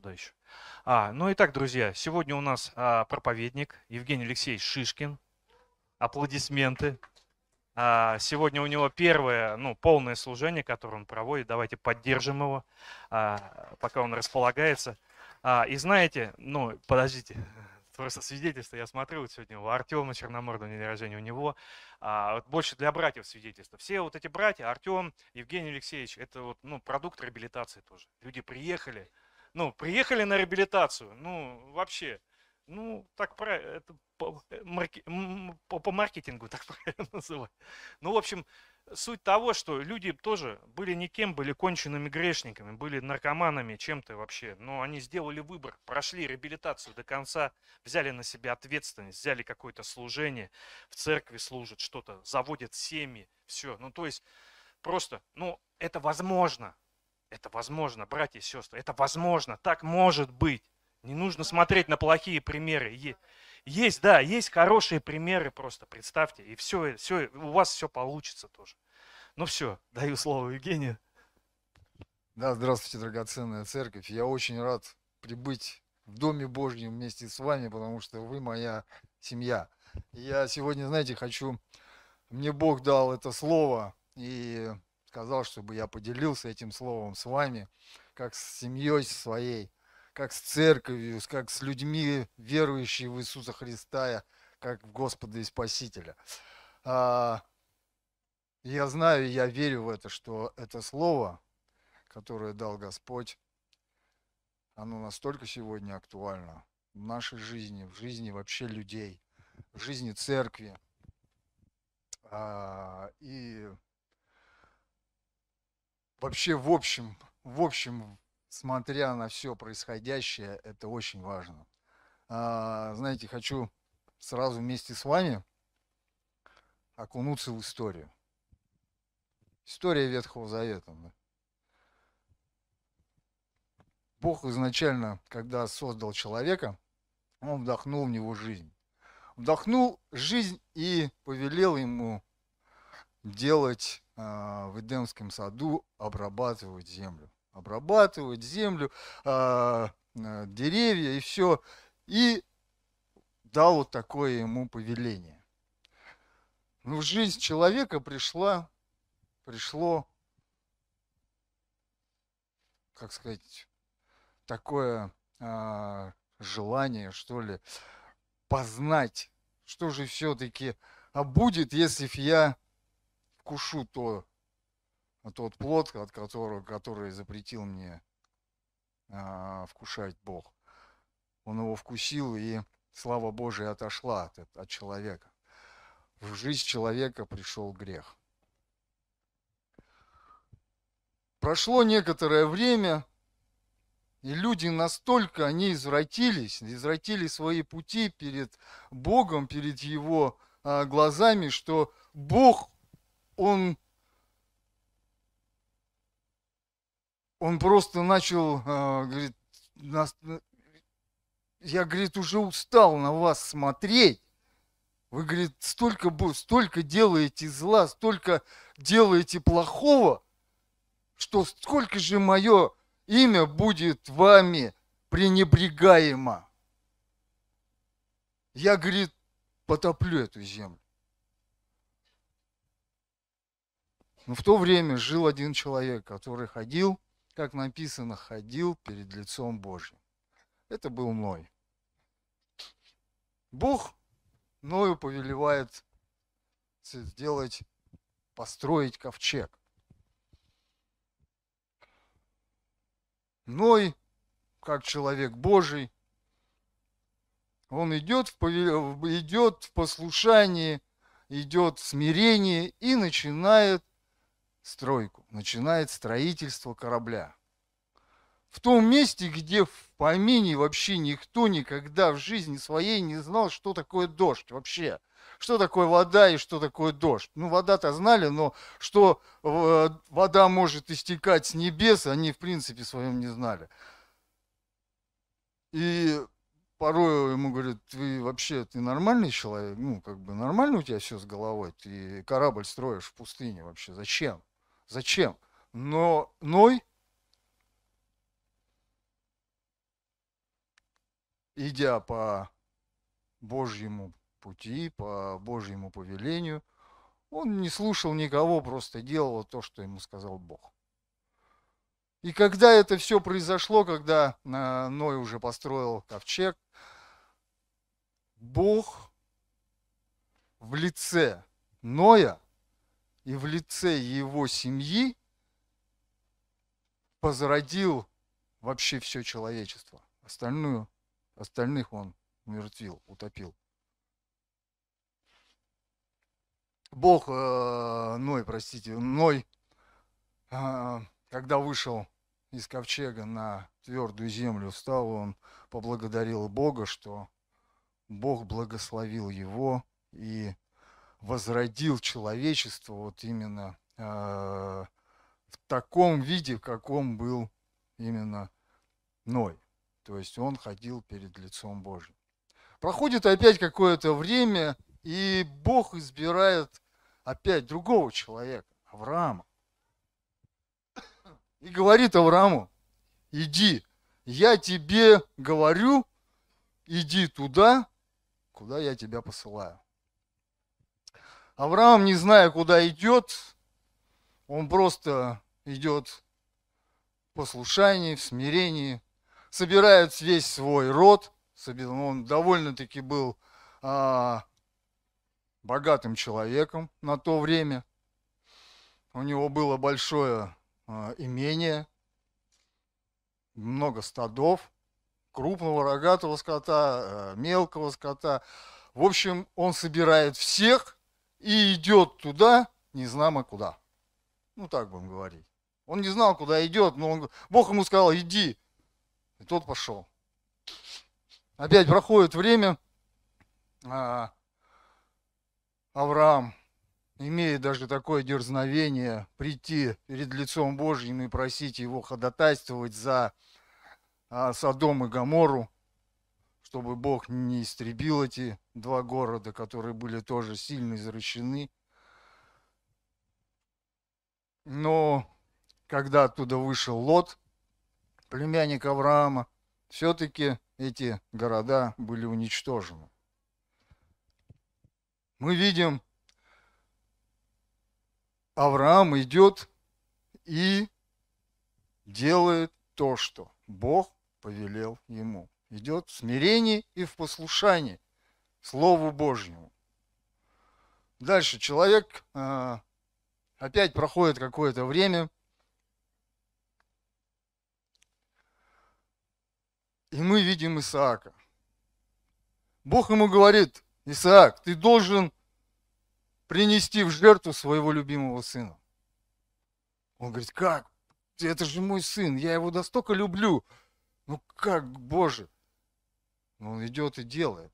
сюда еще. А, ну и так, друзья, сегодня у нас а, проповедник Евгений Алексеевич Шишкин. Аплодисменты. А, сегодня у него первое, ну, полное служение, которое он проводит. Давайте поддержим его, а, пока он располагается. А, и знаете, ну, подождите, просто свидетельство. Я смотрю вот сегодня у Артема Черноморда день рождения у него. А, вот больше для братьев свидетельство. Все вот эти братья, Артем, Евгений Алексеевич, это вот ну, продукт реабилитации тоже. Люди приехали, ну, приехали на реабилитацию, ну, вообще, ну, так правильно, это по, марки, по, по маркетингу так правильно называют. Ну, в общем, суть того, что люди тоже были никем, были конченными грешниками, были наркоманами чем-то вообще, но они сделали выбор, прошли реабилитацию до конца, взяли на себя ответственность, взяли какое-то служение, в церкви служат что-то, заводят семьи, все. Ну, то есть просто, ну, это возможно, это возможно, братья и сестры, это возможно, так может быть. Не нужно смотреть на плохие примеры. Есть, да, есть хорошие примеры просто, представьте, и все, все у вас все получится тоже. Ну все, даю слово Евгению. Да, здравствуйте, драгоценная церковь. Я очень рад прибыть в Доме Божьем вместе с вами, потому что вы моя семья. я сегодня, знаете, хочу... Мне Бог дал это слово, и сказал, чтобы я поделился этим словом с вами, как с семьей своей, как с церковью, как с людьми, верующими в Иисуса Христа, как в Господа и Спасителя. А, я знаю, я верю в это, что это слово, которое дал Господь, оно настолько сегодня актуально в нашей жизни, в жизни вообще людей, в жизни церкви. А, и вообще в общем, в общем, смотря на все происходящее, это очень важно. А, знаете, хочу сразу вместе с вами окунуться в историю. История Ветхого Завета. Бог изначально, когда создал человека, он вдохнул в него жизнь. Вдохнул жизнь и повелел ему делать а, в Эдемском саду, обрабатывать землю. Обрабатывать землю, а, а, деревья и все. И дал вот такое ему повеление. Ну, в жизнь человека пришла, пришло, как сказать, такое а, желание, что ли, познать, что же все-таки а будет, если я вкушу то, тот плод, от которого, который запретил мне а, вкушать Бог. Он его вкусил, и слава Божия отошла от, от человека. В жизнь человека пришел грех. Прошло некоторое время, и люди настолько, они извратились, извратили свои пути перед Богом, перед Его а, глазами, что Бог он, он просто начал, а, говорит, нас, я, говорит, уже устал на вас смотреть. Вы, говорит, столько, столько делаете зла, столько делаете плохого, что сколько же мое имя будет вами пренебрегаемо. Я, говорит, потоплю эту землю. Но в то время жил один человек, который ходил, как написано, ходил перед лицом Божьим. Это был Ной. Бог Ною повелевает сделать, построить ковчег. Ной, как человек Божий, он идет в, повел... идет в послушании, идет в смирении и начинает стройку, начинает строительство корабля. В том месте, где в помине вообще никто никогда в жизни своей не знал, что такое дождь вообще. Что такое вода и что такое дождь. Ну, вода-то знали, но что э, вода может истекать с небес, они в принципе своем не знали. И порой ему говорят, ты вообще, ты нормальный человек? Ну, как бы нормально у тебя все с головой? Ты корабль строишь в пустыне вообще, зачем? Зачем? Но Ной, идя по Божьему пути, по Божьему повелению, он не слушал никого, просто делал то, что ему сказал Бог. И когда это все произошло, когда э, Ной уже построил ковчег, Бог в лице Ноя – и в лице его семьи позародил вообще все человечество. Остальную, остальных он умертвил, утопил. Бог, э, Ной, простите, Ной, э, когда вышел из ковчега на твердую землю, встал он, поблагодарил Бога, что Бог благословил его и возродил человечество вот именно э, в таком виде, в каком был именно Ной. То есть он ходил перед лицом Божьим. Проходит опять какое-то время, и Бог избирает опять другого человека, Авраама. И говорит Аврааму, иди, я тебе говорю, иди туда, куда я тебя посылаю. Авраам, не зная, куда идет, он просто идет в послушании, в смирении, собирает весь свой род, ну, он довольно-таки был а, богатым человеком на то время, у него было большое а, имение, много стадов, крупного рогатого скота, э, мелкого скота. В общем, он собирает всех – и идет туда, не знамо куда. Ну, так будем говорить. Он не знал, куда идет, но он, Бог ему сказал, иди. И тот пошел. Опять проходит время. А, Авраам имеет даже такое дерзновение прийти перед лицом Божьим и просить его ходатайствовать за а, Содом и Гамору чтобы Бог не истребил эти два города, которые были тоже сильно извращены. Но когда оттуда вышел Лот, племянник Авраама, все-таки эти города были уничтожены. Мы видим, Авраам идет и делает то, что Бог повелел ему идет в смирении и в послушании Слову Божьему. Дальше человек э, опять проходит какое-то время, и мы видим Исаака. Бог ему говорит, Исаак, ты должен принести в жертву своего любимого сына. Он говорит, как? Это же мой сын, я его настолько люблю. Ну как, Боже? Но он идет и делает.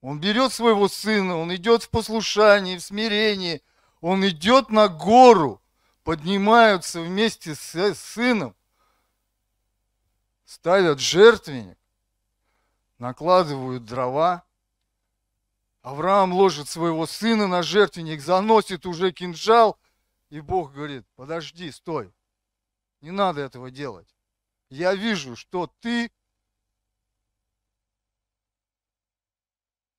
Он берет своего сына, он идет в послушании, в смирении. Он идет на гору, поднимаются вместе э, с сыном, ставят жертвенник, накладывают дрова. Авраам ложит своего сына на жертвенник, заносит уже кинжал, и Бог говорит, подожди, стой, не надо этого делать. Я вижу, что ты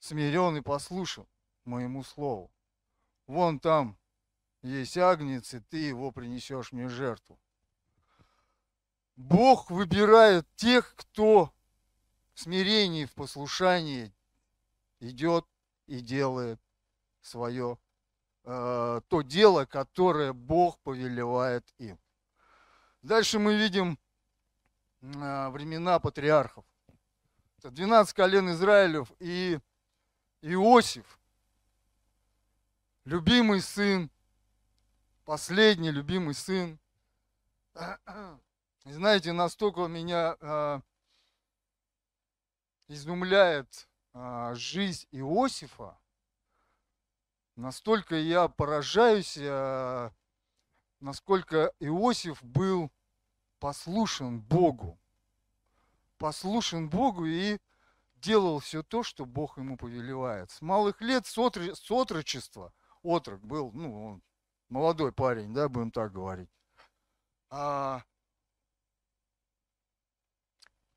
смирен и послушен моему слову. Вон там есть агнец, и ты его принесешь мне жертву. Бог выбирает тех, кто в смирении, в послушании идет и делает свое, э, то дело, которое Бог повелевает им. Дальше мы видим э, времена патриархов. Это 12 колен Израилев и Иосиф, любимый сын, последний любимый сын. знаете, настолько меня э, изумляет э, жизнь Иосифа, настолько я поражаюсь, э, насколько Иосиф был послушен Богу. Послушен Богу и делал все то, что Бог ему повелевает. С малых лет, с, отрочества, отрок был, ну, он молодой парень, да, будем так говорить, а...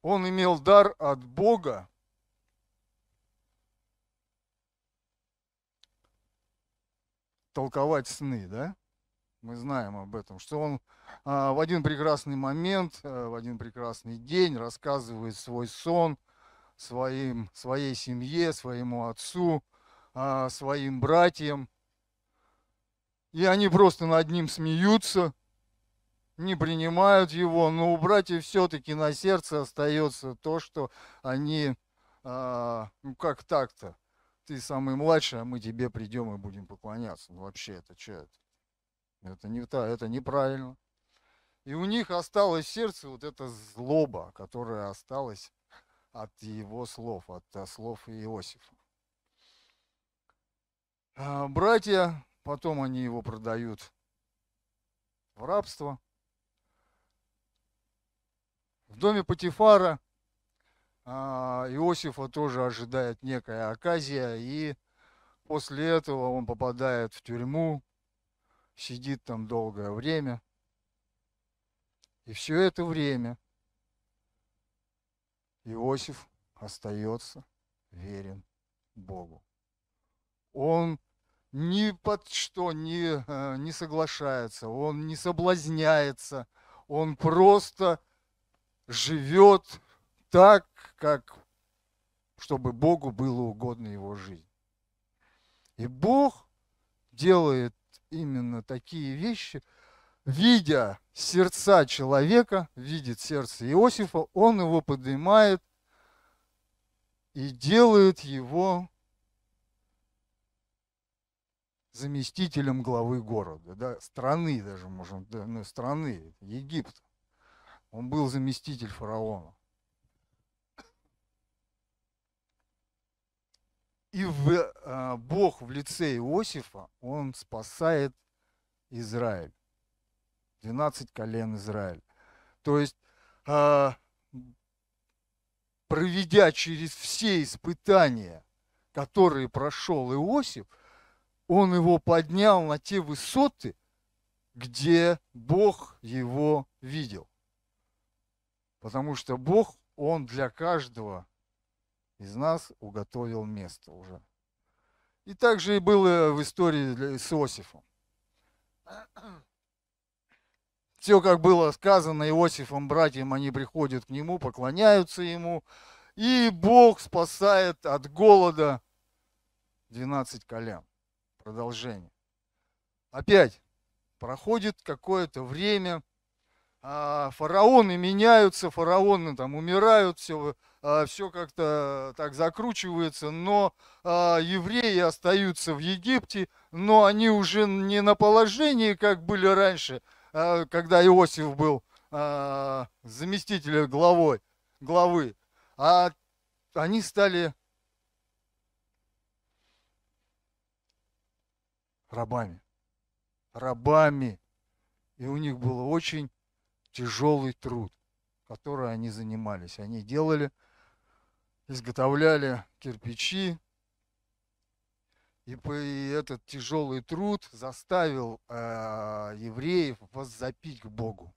он имел дар от Бога толковать сны, да? Мы знаем об этом, что он а, в один прекрасный момент, а, в один прекрасный день рассказывает свой сон – своим, своей семье, своему отцу, а, своим братьям. И они просто над ним смеются, не принимают его, но у братьев все-таки на сердце остается то, что они, а, ну как так-то, ты самый младший, а мы тебе придем и будем поклоняться. Ну вообще это что это? Это не это неправильно. И у них осталось сердце вот эта злоба, которая осталась от его слов, от э, слов Иосифа. А, братья, потом они его продают в рабство. В доме Патифара а, Иосифа тоже ожидает некая оказия, и после этого он попадает в тюрьму, сидит там долгое время. И все это время – Иосиф остается верен Богу. Он ни под что не, э, не соглашается, он не соблазняется, он просто живет так, как чтобы Богу было угодно его жизнь. И Бог делает именно такие вещи – видя сердца человека, видит сердце Иосифа, он его поднимает и делает его заместителем главы города, да, страны даже, можем да, ну, страны, Египта. Он был заместитель фараона. И в, э, Бог в лице Иосифа, он спасает Израиль. 12 колен Израиль. То есть, а, проведя через все испытания, которые прошел Иосиф, он его поднял на те высоты, где Бог его видел. Потому что Бог, он для каждого из нас уготовил место уже. И также и было в истории с Иосифом. Все, как было сказано Иосифом, братьям, они приходят к нему, поклоняются ему. И Бог спасает от голода 12 колям. Продолжение. Опять проходит какое-то время, а, фараоны меняются, фараоны там умирают, все, а, все как-то так закручивается, но а, евреи остаются в Египте, но они уже не на положении, как были раньше – Э, когда Иосиф был э, заместителем главой, главы, а они стали рабами. Рабами. И у них был очень тяжелый труд, который они занимались. Они делали, изготовляли кирпичи, и, этот тяжелый труд заставил э, евреев воззапить к Богу.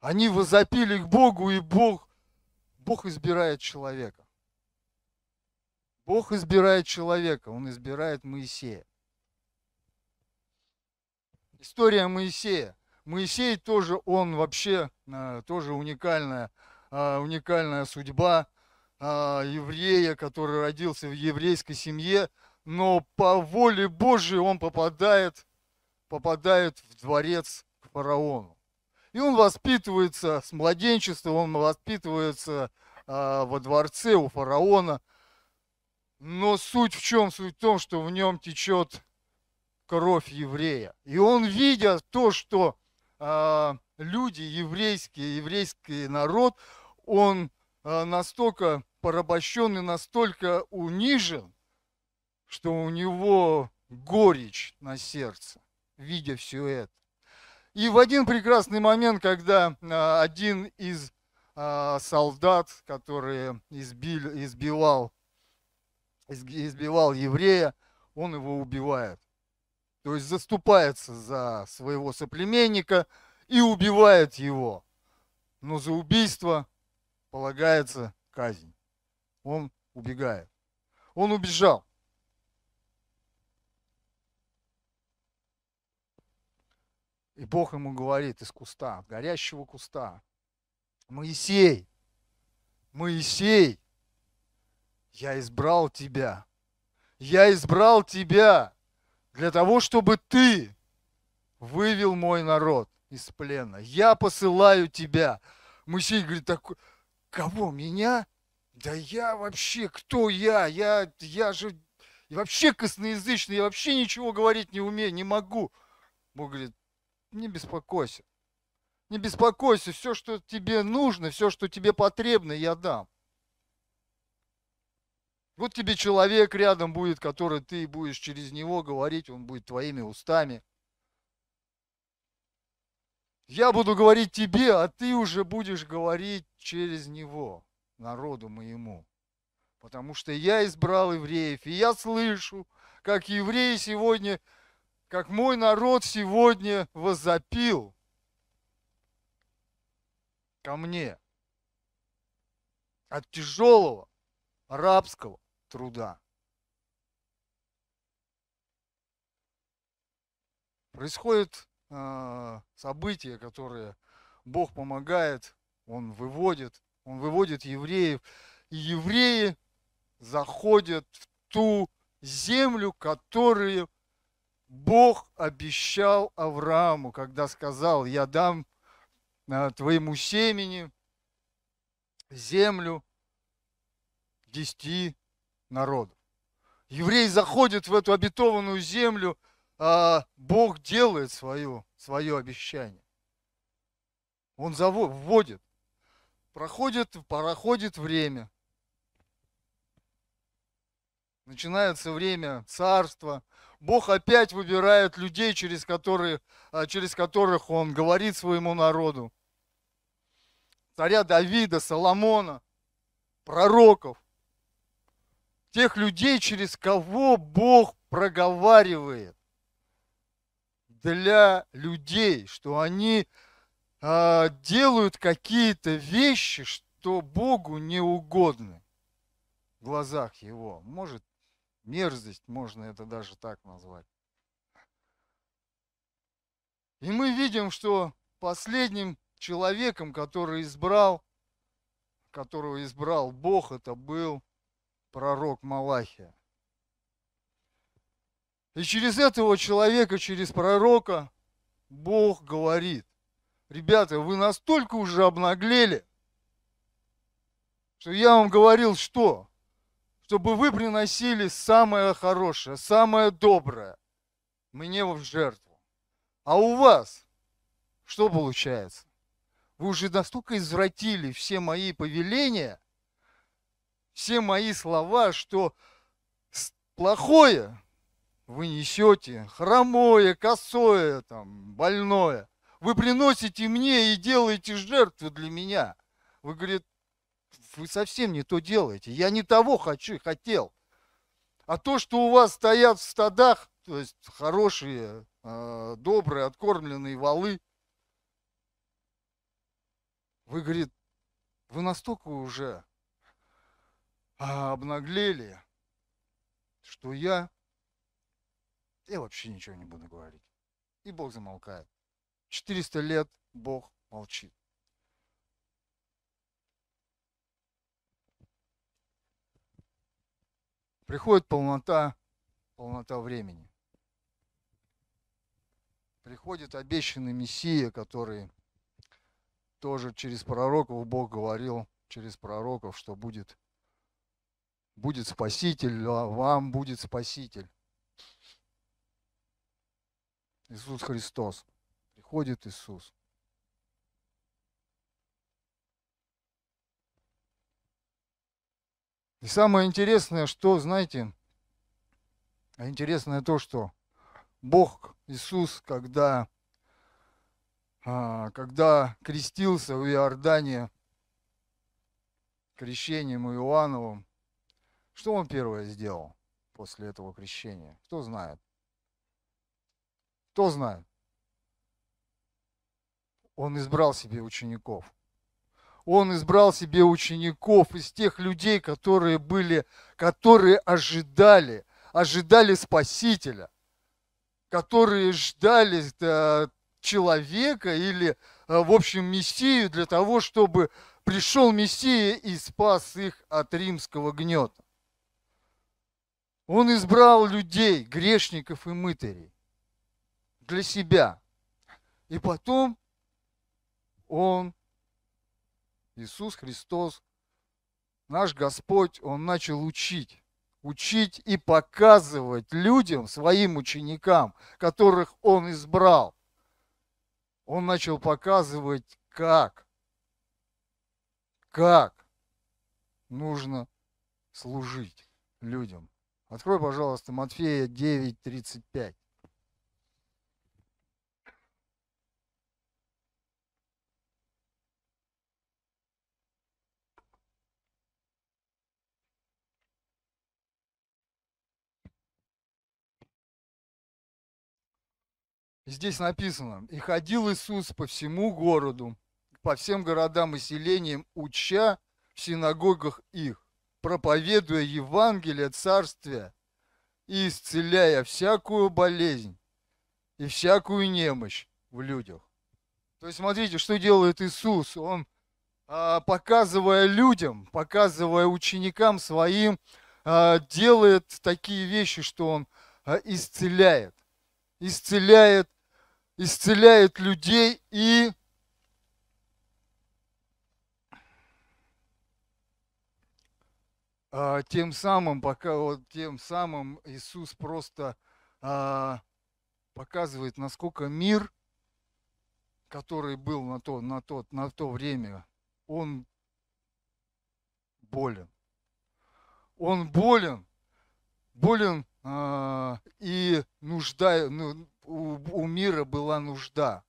Они возопили к Богу, и Бог, Бог избирает человека. Бог избирает человека, Он избирает Моисея. История Моисея. Моисей тоже, он вообще а, тоже уникальная, а, уникальная судьба еврея, который родился в еврейской семье, но по воле Божией он попадает, попадает в дворец к фараону. И он воспитывается с младенчества, он воспитывается э, во дворце у фараона. Но суть в чем? Суть в том, что в нем течет кровь еврея. И он, видя то, что э, люди еврейские, еврейский народ, он э, настолько порабощен и настолько унижен, что у него горечь на сердце, видя все это. И в один прекрасный момент, когда а, один из а, солдат, который избил, избивал, избивал еврея, он его убивает. То есть заступается за своего соплеменника и убивает его. Но за убийство полагается казнь. Он убегает. Он убежал. И Бог ему говорит из куста, горящего куста, Моисей, Моисей, я избрал тебя, я избрал тебя для того, чтобы ты вывел мой народ из плена. Я посылаю тебя. Моисей говорит, так, кого, меня? Да я вообще, кто я? Я, я же вообще косноязычный, я вообще ничего говорить не умею, не могу. Бог говорит, не беспокойся. Не беспокойся, все, что тебе нужно, все, что тебе потребно, я дам. Вот тебе человек рядом будет, который ты будешь через него говорить, он будет твоими устами. Я буду говорить тебе, а ты уже будешь говорить через него, народу моему. Потому что я избрал евреев, и я слышу, как евреи сегодня как мой народ сегодня возопил ко мне от тяжелого рабского труда. Происходит э, событие, которое Бог помогает, Он выводит, Он выводит евреев, и евреи заходят в ту землю, которую Бог обещал Аврааму, когда сказал, я дам э, твоему семени землю десяти народов. Еврей заходит в эту обетованную землю, а Бог делает свое, свое обещание. Он завод, вводит. Проходит, проходит время – начинается время царства. Бог опять выбирает людей, через, которые, а, через которых Он говорит своему народу. Царя Давида, Соломона, пророков. Тех людей, через кого Бог проговаривает для людей, что они э, делают какие-то вещи, что Богу не угодны в глазах Его. Может, мерзость, можно это даже так назвать. И мы видим, что последним человеком, который избрал, которого избрал Бог, это был пророк Малахия. И через этого человека, через пророка Бог говорит, ребята, вы настолько уже обнаглели, что я вам говорил, что чтобы вы приносили самое хорошее, самое доброе мне в жертву. А у вас что получается? Вы уже настолько извратили все мои повеления, все мои слова, что плохое вы несете, хромое, косое, там, больное. Вы приносите мне и делаете жертву для меня. Вы, говорит, вы совсем не то делаете. Я не того хочу, хотел. А то, что у вас стоят в стадах, то есть хорошие, а, добрые, откормленные валы, вы, говорит, вы настолько уже а, обнаглели, что я, я вообще ничего не буду говорить. И Бог замолкает. 400 лет Бог молчит. Приходит полнота, полнота времени. Приходит обещанный Мессия, который тоже через пророков Бог говорил, через пророков, что будет, будет Спаситель, а вам будет Спаситель. Иисус Христос. Приходит Иисус. И самое интересное, что, знаете, а интересное то, что Бог, Иисус, когда, а, когда крестился в Иордане крещением Иоанновым, что он первое сделал после этого крещения? Кто знает? Кто знает? Он избрал себе учеников – он избрал себе учеников из тех людей, которые были, которые ожидали, ожидали Спасителя, которые ждали э, человека или, э, в общем, Мессию для того, чтобы пришел Мессия и спас их от римского гнета. Он избрал людей, грешников и мытарей для себя. И потом он Иисус Христос, наш Господь, Он начал учить учить и показывать людям, своим ученикам, которых он избрал. Он начал показывать, как, как нужно служить людям. Открой, пожалуйста, Матфея 9.35. Здесь написано, и ходил Иисус по всему городу, по всем городам и селениям, уча в синагогах их, проповедуя Евангелие Царствия и исцеляя всякую болезнь и всякую немощь в людях. То есть смотрите, что делает Иисус. Он, а, показывая людям, показывая ученикам своим, а, делает такие вещи, что он а, исцеляет. Исцеляет исцеляет людей и а, тем самым, пока вот тем самым Иисус просто а, показывает, насколько мир, который был на то, на тот, на то время, он болен. Он болен, болен а, и нужда, ну, у, у мира была нужда.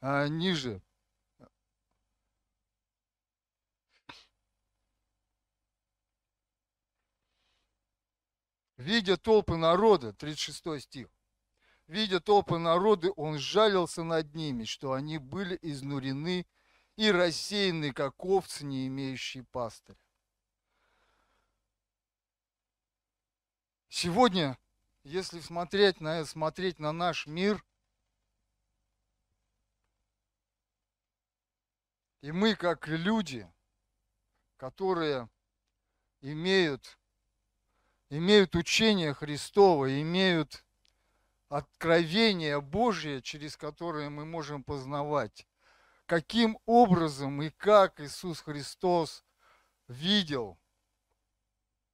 А, ниже. Видя толпы народа, 36 стих, видя толпы народа, он жалился над ними, что они были изнурены и рассеяны, как овцы, не имеющие пастыря. Сегодня если смотреть на, смотреть на наш мир, и мы как люди, которые имеют, имеют учение христово, имеют откровение Божье, через которое мы можем познавать, каким образом и как Иисус Христос видел –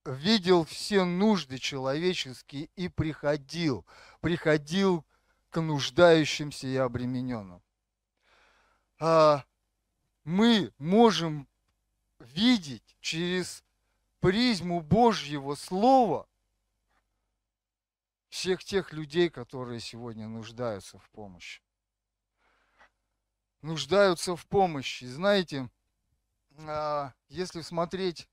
видел все нужды человеческие и приходил, приходил к нуждающимся и обремененным. А мы можем видеть через призму Божьего Слова всех тех людей, которые сегодня нуждаются в помощи. Нуждаются в помощи. Знаете, а, если смотреть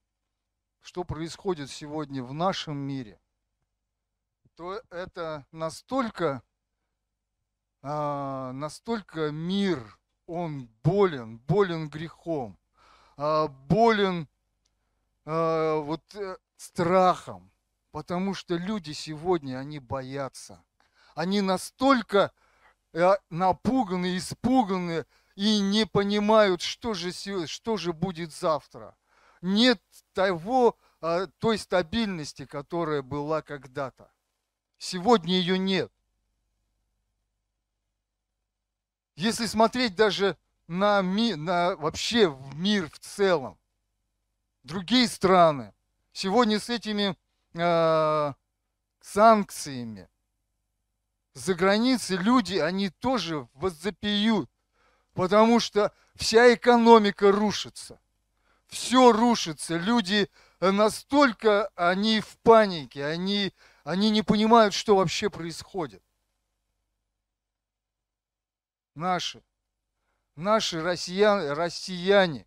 что происходит сегодня в нашем мире, то это настолько, а, настолько мир, он болен, болен грехом, а, болен а, вот э, страхом, потому что люди сегодня, они боятся. Они настолько э, напуганы, испуганы и не понимают, что же, что же будет завтра – нет того, а, той стабильности, которая была когда-то. Сегодня ее нет. Если смотреть даже на, ми, на вообще в мир в целом, другие страны, сегодня с этими э, санкциями за границей люди, они тоже воззапиют, потому что вся экономика рушится все рушится, люди э, настолько, они в панике, они, они не понимают, что вообще происходит. Наши, наши россиян россияне,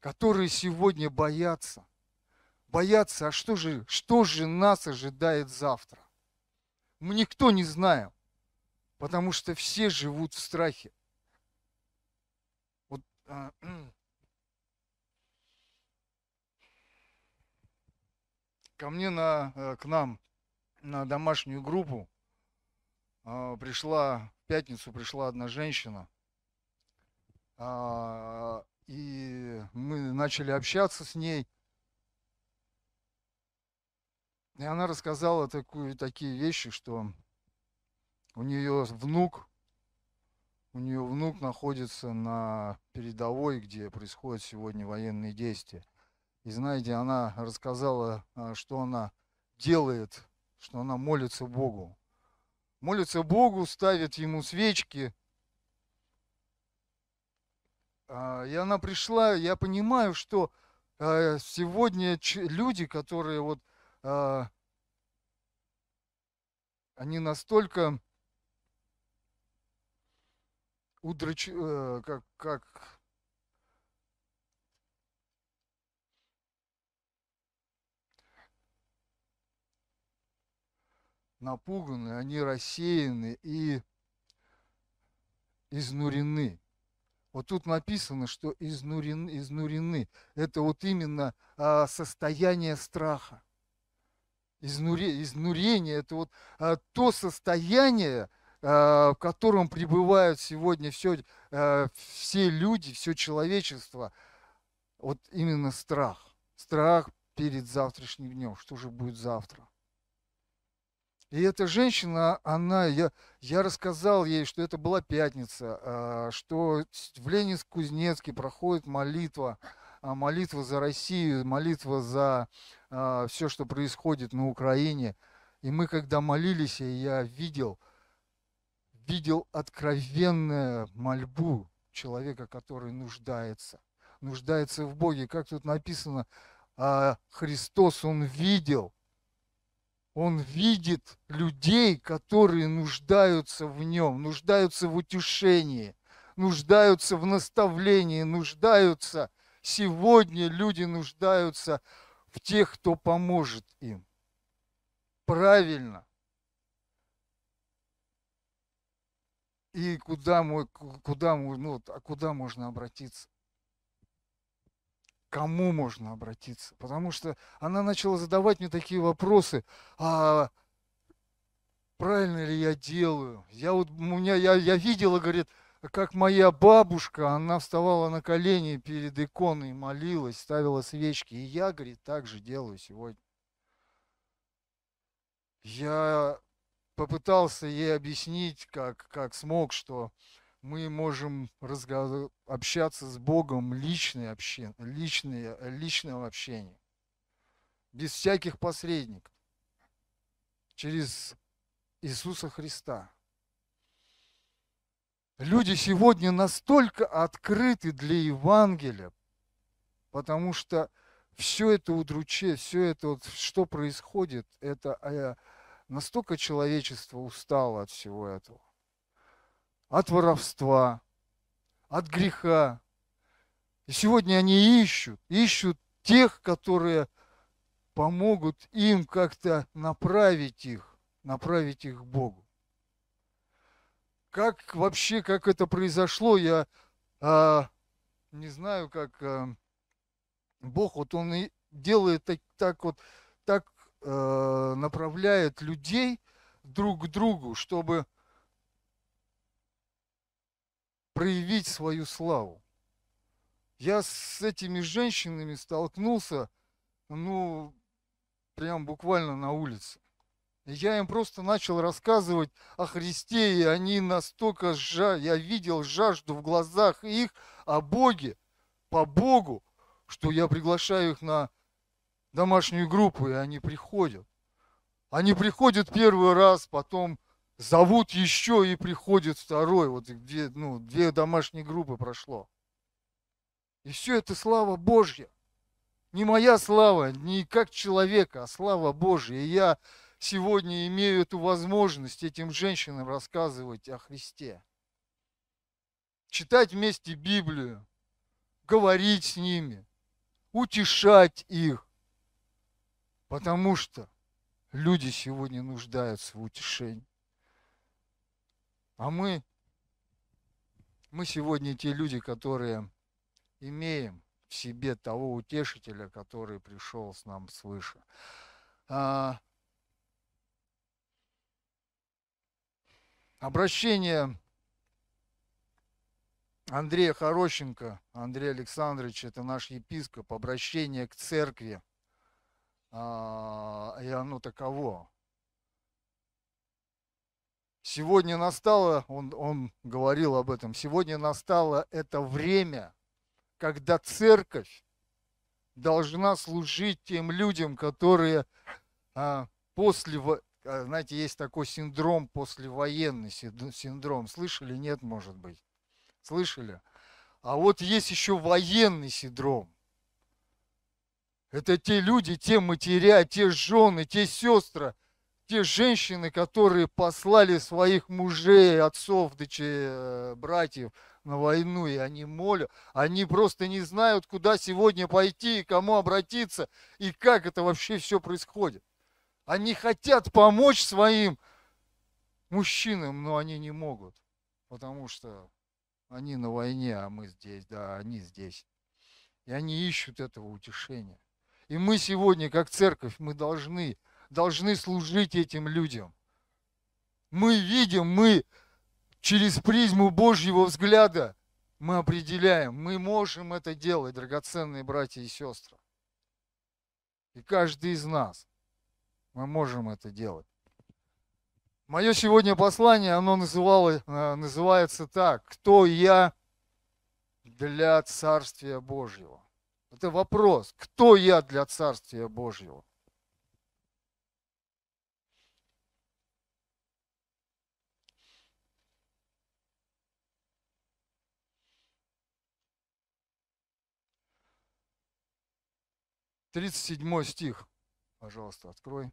которые сегодня боятся, боятся, а что же, что же нас ожидает завтра? Мы никто не знаем, потому что все живут в страхе. Вот, а, ко мне на, э, к нам на домашнюю группу а, пришла, в пятницу пришла одна женщина, а, и мы начали общаться с ней. И она рассказала такую, такие вещи, что у нее внук, у нее внук находится на передовой, где происходят сегодня военные действия. И знаете, она рассказала, а, что она делает, что она молится Богу. Молится Богу, ставит ему свечки. А, и она пришла, я понимаю, что а, сегодня люди, которые вот, они настолько удрач... Э, как, как напуганы, они рассеяны и изнурены. Вот тут написано, что изнурен, изнурены. Это вот именно а, состояние страха. Изнуре, изнурение – это вот а, то состояние, а, в котором пребывают сегодня все, а, все люди, все человечество. Вот именно страх. Страх перед завтрашним днем. Что же будет завтра? И эта женщина, она, я, я рассказал ей, что это была пятница, а, что в Ленинск-Кузнецке проходит молитва, а, молитва за Россию, молитва за а, все, что происходит на Украине. И мы, когда молились, я видел, видел откровенную мольбу человека, который нуждается, нуждается в Боге. Как тут написано, Христос, Он видел – он видит людей, которые нуждаются в нем, нуждаются в утешении, нуждаются в наставлении, нуждаются. Сегодня люди нуждаются в тех, кто поможет им. Правильно. И куда, мы, куда, мы, ну, а куда можно обратиться? кому можно обратиться. Потому что она начала задавать мне такие вопросы. А правильно ли я делаю? Я вот, у меня, я, я видела, говорит, как моя бабушка, она вставала на колени перед иконой, молилась, ставила свечки. И я, говорит, так же делаю сегодня. Я попытался ей объяснить, как, как смог, что мы можем разговор, общаться с Богом личное общение, личное личное общение без всяких посредников, через Иисуса Христа. Люди сегодня настолько открыты для Евангелия, потому что все это удруче, все это, вот, что происходит, это э, настолько человечество устало от всего этого от воровства, от греха. И сегодня они ищут, ищут тех, которые помогут им как-то направить их, направить их к Богу. Как вообще, как это произошло, я а, не знаю, как а, Бог, вот он и делает так, так вот, так а, направляет людей друг к другу, чтобы проявить свою славу. Я с этими женщинами столкнулся, ну, прям буквально на улице. Я им просто начал рассказывать о Христе, и они настолько, жа... я видел жажду в глазах их о Боге, по Богу, что я приглашаю их на домашнюю группу, и они приходят. Они приходят первый раз, потом зовут еще и приходит второй, вот где, ну, две домашние группы прошло. И все это слава Божья. Не моя слава, не как человека, а слава Божья. И я сегодня имею эту возможность этим женщинам рассказывать о Христе. Читать вместе Библию, говорить с ними, утешать их. Потому что люди сегодня нуждаются в утешении. А мы, мы сегодня те люди, которые имеем в себе того утешителя, который пришел с нам свыше. А, обращение Андрея Хорошенко, Андрея Александровича, это наш епископ, обращение к церкви, а, и оно таково. Сегодня настало, он, он говорил об этом, сегодня настало это время, когда церковь должна служить тем людям, которые а, после, а, знаете, есть такой синдром послевоенный синдром. Слышали? Нет, может быть. Слышали? А вот есть еще военный синдром. Это те люди, те матеря, те жены, те сестры, те женщины, которые послали своих мужей, отцов, дочерей, э, братьев на войну, и они молят, они просто не знают, куда сегодня пойти, и кому обратиться, и как это вообще все происходит. Они хотят помочь своим мужчинам, но они не могут, потому что они на войне, а мы здесь, да, они здесь. И они ищут этого утешения. И мы сегодня, как церковь, мы должны должны служить этим людям. Мы видим, мы через призму Божьего взгляда мы определяем, мы можем это делать, драгоценные братья и сестры. И каждый из нас, мы можем это делать. Мое сегодня послание, оно называло, э, называется так, кто я для Царствия Божьего. Это вопрос, кто я для Царствия Божьего. 37 стих, пожалуйста, открой.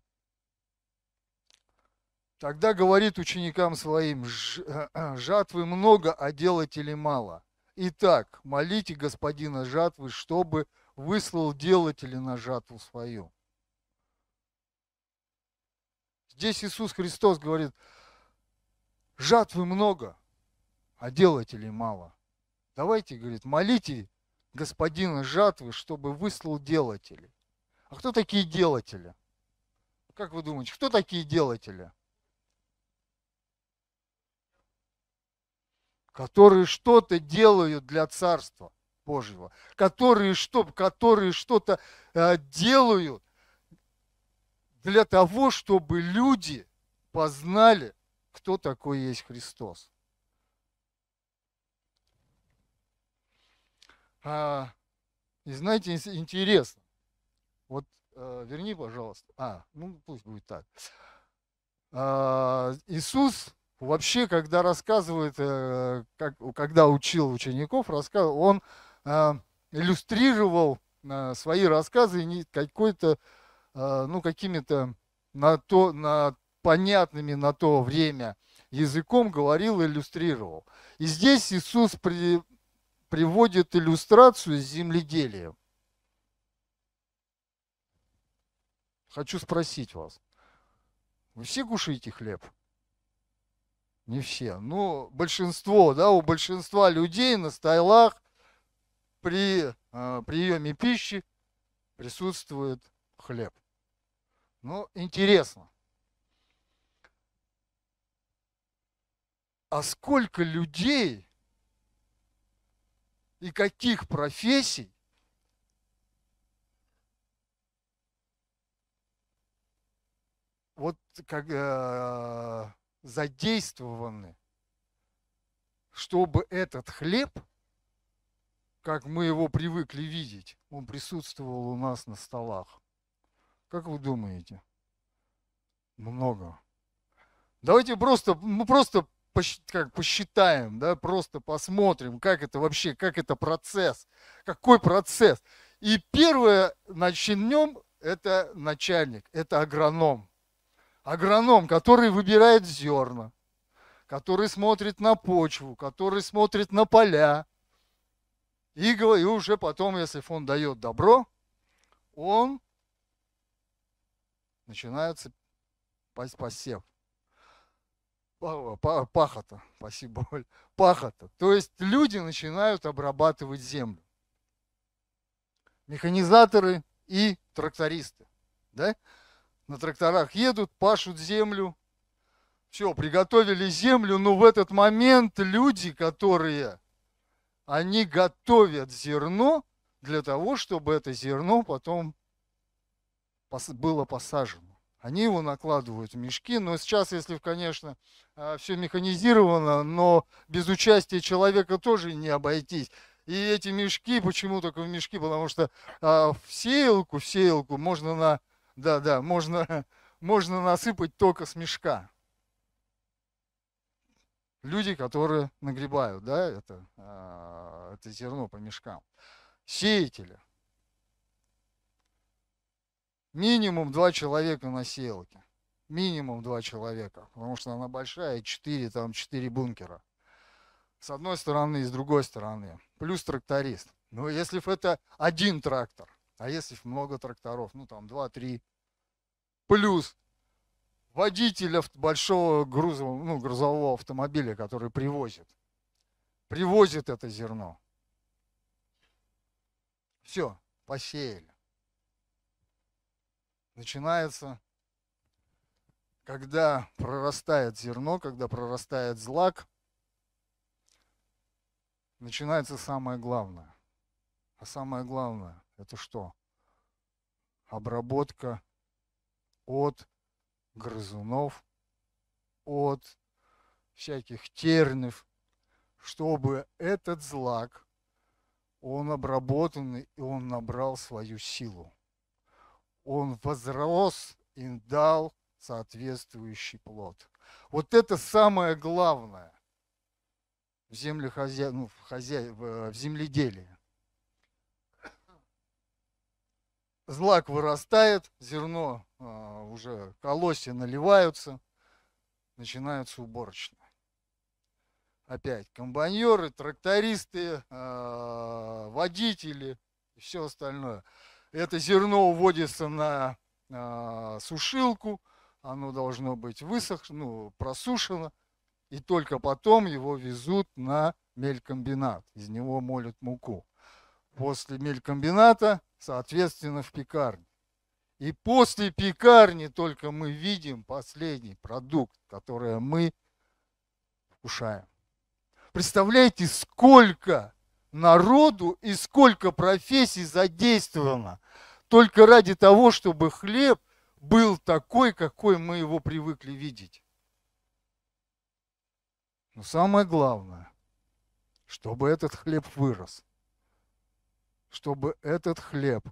Тогда говорит ученикам своим, жатвы много, а делателей мало. Итак, молите господина жатвы, чтобы выслал делателей на жатву свою. Здесь Иисус Христос говорит, жатвы много, а делателей мало. Давайте, говорит, молите господина жатвы, чтобы выслал делателей. А кто такие делатели? Как вы думаете, кто такие делатели? Которые что-то делают для Царства Божьего, которые, что, которые что-то э, делают для того, чтобы люди познали, кто такой есть Христос. А, и знаете, интересно, вот э, верни, пожалуйста, а, ну пусть будет так. А, Иисус вообще, когда рассказывает, э, как, когда учил учеников, рассказывал, он э, иллюстрировал э, свои рассказы не какой-то, э, ну какими-то на то, на понятными на то время языком говорил, иллюстрировал. И здесь Иисус при, приводит иллюстрацию с земледелием. Хочу спросить вас, вы все кушаете хлеб? Не все. но ну, большинство, да, у большинства людей на стайлах при э, приеме пищи присутствует хлеб. Ну, интересно. А сколько людей и каких профессий вот как, э, задействованы, чтобы этот хлеб, как мы его привыкли видеть, он присутствовал у нас на столах. Как вы думаете? Много. Давайте просто, мы ну, просто как, посчитаем, да, просто посмотрим, как это вообще, как это процесс, какой процесс. И первое начнем, это начальник, это агроном. Агроном, который выбирает зерна, который смотрит на почву, который смотрит на поля. И, и уже потом, если фонд дает добро, он начинается посев пахота, спасибо, Оль, пахота. То есть люди начинают обрабатывать землю. Механизаторы и трактористы. Да? На тракторах едут, пашут землю. Все, приготовили землю, но в этот момент люди, которые, они готовят зерно для того, чтобы это зерно потом было посажено они его накладывают в мешки. Но сейчас, если, конечно, а, все механизировано, но без участия человека тоже не обойтись. И эти мешки, почему только в мешки? Потому что а, в сеялку, в сеялку можно на, да, да, можно, можно насыпать только с мешка. Люди, которые нагребают, да, это, а, это зерно по мешкам. Сеятели минимум два человека на сеялке. Минимум два человека, потому что она большая, четыре там четыре бункера. С одной стороны и с другой стороны. Плюс тракторист. Но если это один трактор, а если много тракторов, ну там два-три, плюс водителя большого грузового, ну, грузового автомобиля, который привозит. Привозит это зерно. Все, посеяли начинается, когда прорастает зерно, когда прорастает злак, начинается самое главное. А самое главное – это что? Обработка от грызунов, от всяких тернов, чтобы этот злак, он обработанный и он набрал свою силу он возрос и дал соответствующий плод. Вот это самое главное в, землехозя... ну, в, хозя... в э, земледелии. Злак вырастает, зерно а, уже колосья наливаются, начинаются уборочные. Опять комбайнеры, трактористы, а, водители и все остальное – это зерно уводится на э, сушилку, оно должно быть высохшено, ну, просушено, и только потом его везут на мелькомбинат, из него молят муку. После мелькомбината, соответственно, в пекарне. И после пекарни только мы видим последний продукт, который мы вкушаем. Представляете, сколько народу и сколько профессий задействовано только ради того, чтобы хлеб был такой, какой мы его привыкли видеть. Но самое главное, чтобы этот хлеб вырос, чтобы этот хлеб,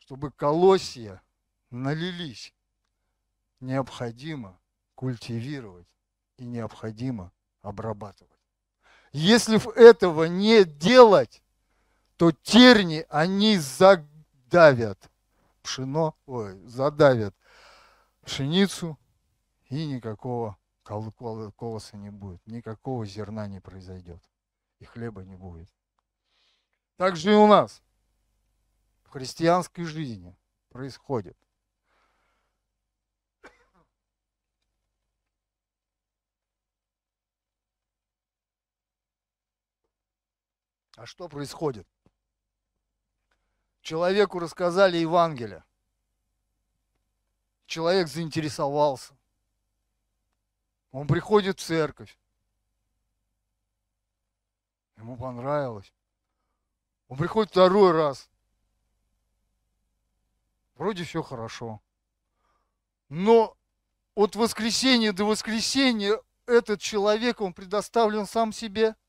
чтобы колосья налились, необходимо культивировать и необходимо обрабатывать. Если этого не делать, то терни они задавят пшено, ой, задавят пшеницу, и никакого колоса не будет, никакого зерна не произойдет, и хлеба не будет. Так же и у нас в христианской жизни происходит. А что происходит? Человеку рассказали Евангелие. Человек заинтересовался. Он приходит в церковь. Ему понравилось. Он приходит второй раз. Вроде все хорошо. Но от воскресенья до воскресенья этот человек, он предоставлен сам себе –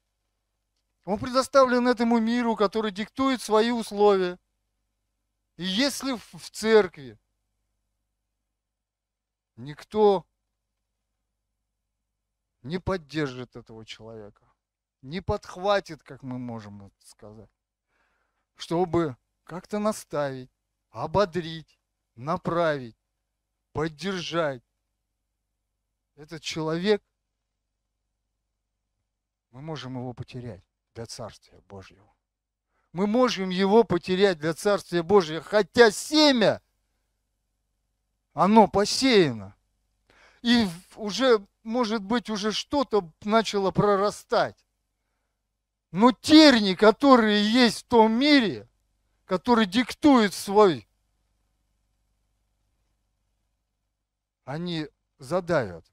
он предоставлен этому миру, который диктует свои условия. И если в церкви никто не поддержит этого человека, не подхватит, как мы можем сказать, чтобы как-то наставить, ободрить, направить, поддержать. Этот человек, мы можем его потерять для Царствия Божьего. Мы можем его потерять для Царствия Божьего, хотя семя, оно посеяно. И уже, может быть, уже что-то начало прорастать. Но терни, которые есть в том мире, который диктует свой, они задавят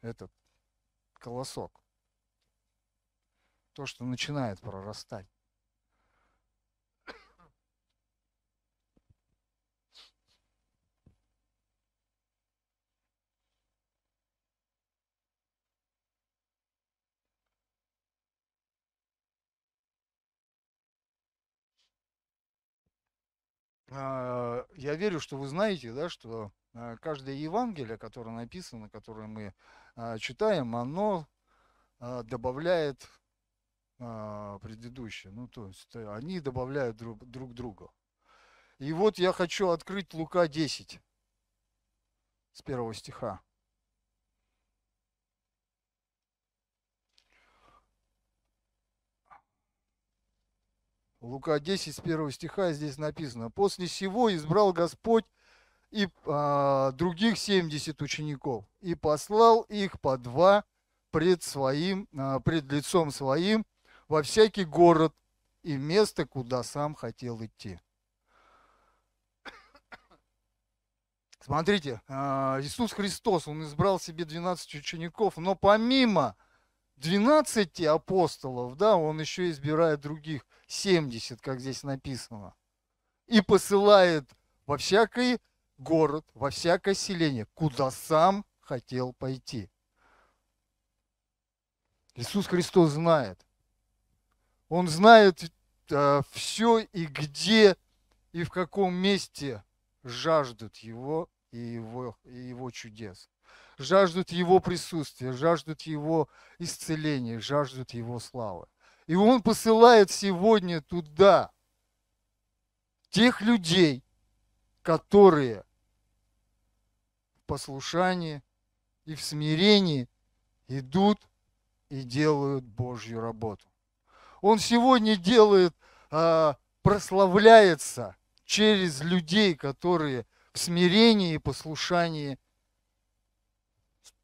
этот колосок то, что начинает прорастать. А, я верю, что вы знаете, да, что а, каждое Евангелие, которое написано, которое мы а, читаем, оно добавляет а, предыдущие. Ну, то есть э, они добавляют друг, друг друга. И вот я хочу открыть Лука 10 с первого стиха. Лука 10 с первого стиха здесь написано. После сего избрал Господь и а, других 70 учеников и послал их по два пред своим, а, пред лицом своим, во всякий город и место, куда сам хотел идти. Смотрите, а, Иисус Христос, Он избрал себе 12 учеников, но помимо 12 апостолов, да, Он еще избирает других 70, как здесь написано, и посылает во всякий город, во всякое селение, куда сам хотел пойти. Иисус Христос знает, он знает э, все и где, и в каком месте жаждут его и его, и его чудес. Жаждут его присутствия, жаждут его исцеления, жаждут его славы. И он посылает сегодня туда тех людей, которые в послушании и в смирении идут и делают Божью работу. Он сегодня делает, а, прославляется через людей, которые в смирении и послушании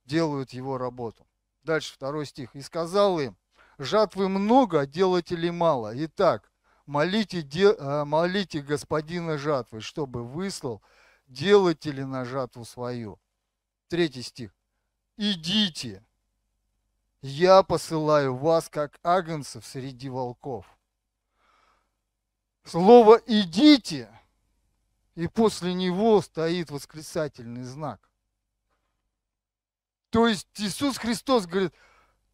делают его работу. Дальше второй стих. «И сказал им, жатвы много, а делателей мало. Итак, молите, де, а, молите господина жатвы, чтобы выслал делатели на жатву свою». Третий стих. «Идите, я посылаю вас, как агнцев среди волков. Слово «идите» и после него стоит восклицательный знак. То есть Иисус Христос говорит,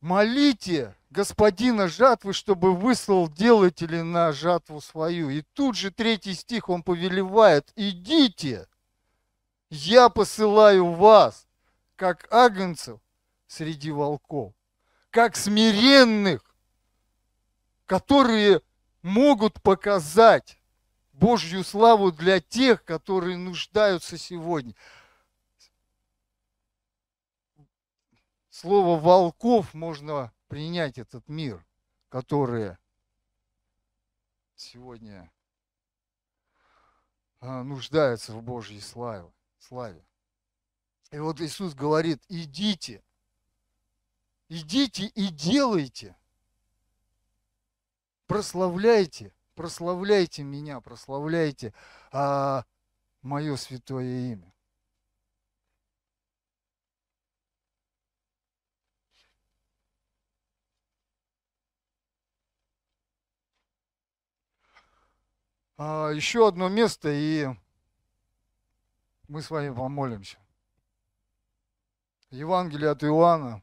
молите господина жатвы, чтобы выслал делатели на жатву свою. И тут же третий стих он повелевает, идите, я посылаю вас, как агнцев среди волков как смиренных, которые могут показать Божью славу для тех, которые нуждаются сегодня. Слово волков можно принять этот мир, которые сегодня а, нуждаются в Божьей славе. славе. И вот Иисус говорит, идите, Идите и делайте. Прославляйте, прославляйте меня, прославляйте а, мое святое имя. А, еще одно место, и мы с вами помолимся. Евангелие от Иоанна,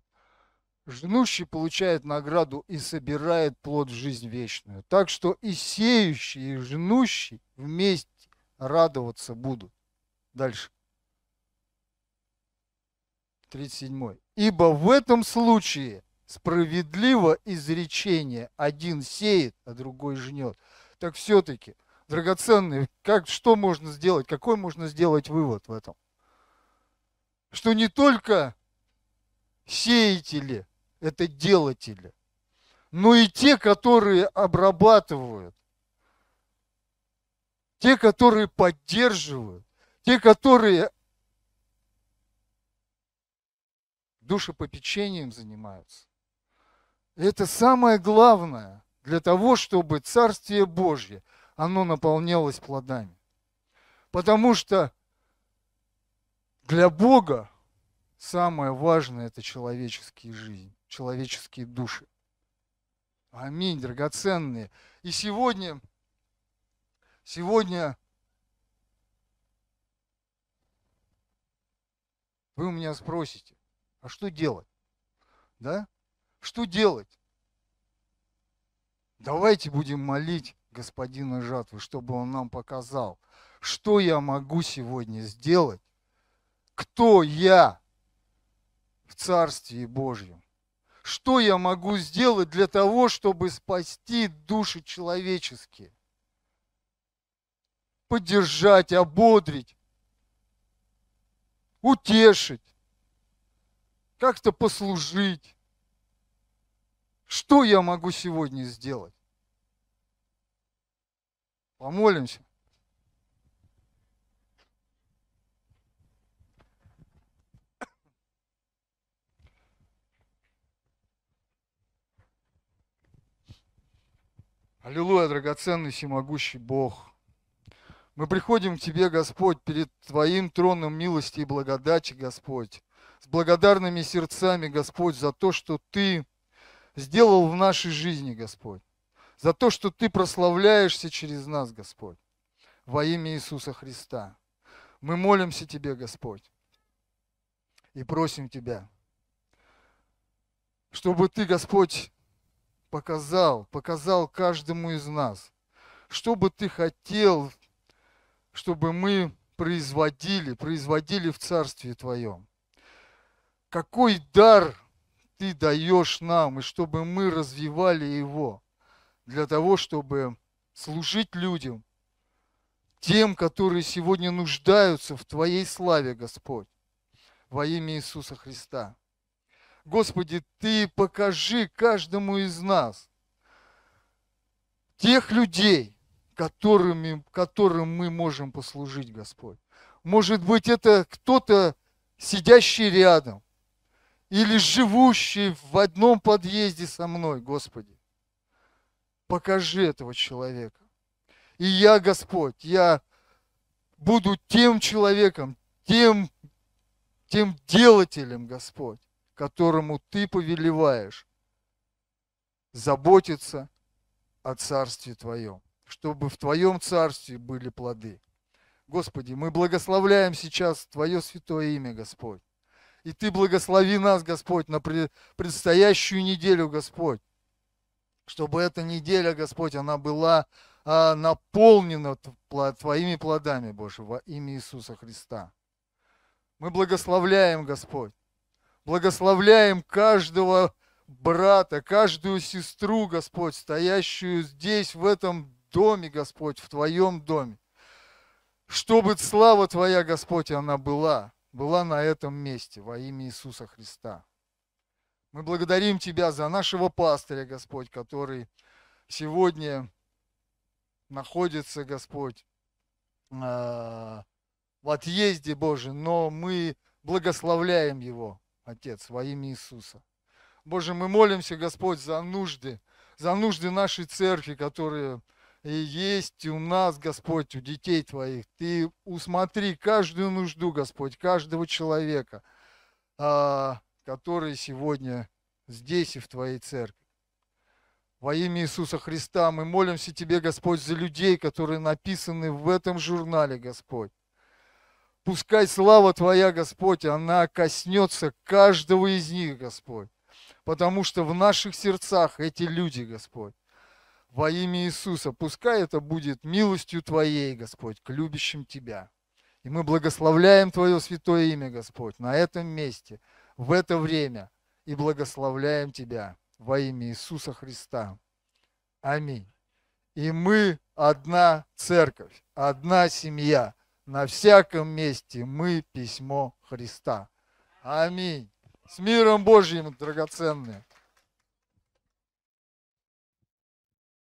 Жнущий получает награду и собирает плод в жизнь вечную. Так что и сеющий, и жнущий вместе радоваться будут. Дальше. 37. Ибо в этом случае справедливо изречение один сеет, а другой жнет. Так все-таки, драгоценные, как, что можно сделать, какой можно сделать вывод в этом? Что не только сеятели это делатели, но и те, которые обрабатывают, те, которые поддерживают, те, которые душепопечением занимаются. Это самое главное для того, чтобы Царствие Божье, оно наполнялось плодами. Потому что для Бога самое важное – это человеческие жизни человеческие души. Аминь, драгоценные. И сегодня, сегодня вы у меня спросите, а что делать? Да? Что делать? Давайте будем молить господина жатвы, чтобы он нам показал, что я могу сегодня сделать, кто я в Царстве Божьем что я могу сделать для того, чтобы спасти души человеческие, поддержать, ободрить, утешить, как-то послужить. Что я могу сегодня сделать? Помолимся. Аллилуйя, драгоценный всемогущий Бог. Мы приходим к Тебе, Господь, перед Твоим троном милости и благодати, Господь, с благодарными сердцами, Господь, за то, что Ты сделал в нашей жизни, Господь, за то, что Ты прославляешься через нас, Господь, во имя Иисуса Христа. Мы молимся Тебе, Господь, и просим Тебя, чтобы Ты, Господь, показал, показал каждому из нас. Что бы ты хотел, чтобы мы производили, производили в Царстве Твоем? Какой дар Ты даешь нам, и чтобы мы развивали его для того, чтобы служить людям, тем, которые сегодня нуждаются в Твоей славе, Господь, во имя Иисуса Христа. Господи, Ты покажи каждому из нас тех людей, которыми, которым мы можем послужить, Господь. Может быть, это кто-то, сидящий рядом, или живущий в одном подъезде со мной, Господи. Покажи этого человека. И я, Господь, я буду тем человеком, тем, тем делателем, Господь, которому ты повелеваешь, заботиться о Царстве Твоем, чтобы в Твоем Царстве были плоды. Господи, мы благословляем сейчас Твое святое имя, Господь. И Ты благослови нас, Господь, на предстоящую неделю, Господь, чтобы эта неделя, Господь, она была а, наполнена Твоими плодами, Боже, во имя Иисуса Христа. Мы благословляем, Господь, Благословляем каждого брата, каждую сестру, Господь, стоящую здесь, в этом доме, Господь, в Твоем доме. Чтобы слава Твоя, Господь, она была, была на этом месте во имя Иисуса Христа. Мы благодарим Тебя за нашего пастыря, Господь, который сегодня находится, Господь, а, в отъезде Божий, но мы благословляем его, Отец, во имя Иисуса. Боже, мы молимся, Господь, за нужды, за нужды нашей церкви, которые и есть у нас, Господь, у детей Твоих. Ты усмотри каждую нужду, Господь, каждого человека, а, который сегодня здесь и в Твоей церкви. Во имя Иисуса Христа мы молимся Тебе, Господь, за людей, которые написаны в этом журнале, Господь. Пускай слава Твоя, Господь, она коснется каждого из них, Господь. Потому что в наших сердцах эти люди, Господь. Во имя Иисуса, пускай это будет милостью Твоей, Господь, к любящим Тебя. И мы благословляем Твое святое имя, Господь, на этом месте, в это время. И благословляем Тебя во имя Иисуса Христа. Аминь. И мы одна церковь, одна семья – на всяком месте мы письмо Христа. Аминь. С миром Божьим, драгоценные!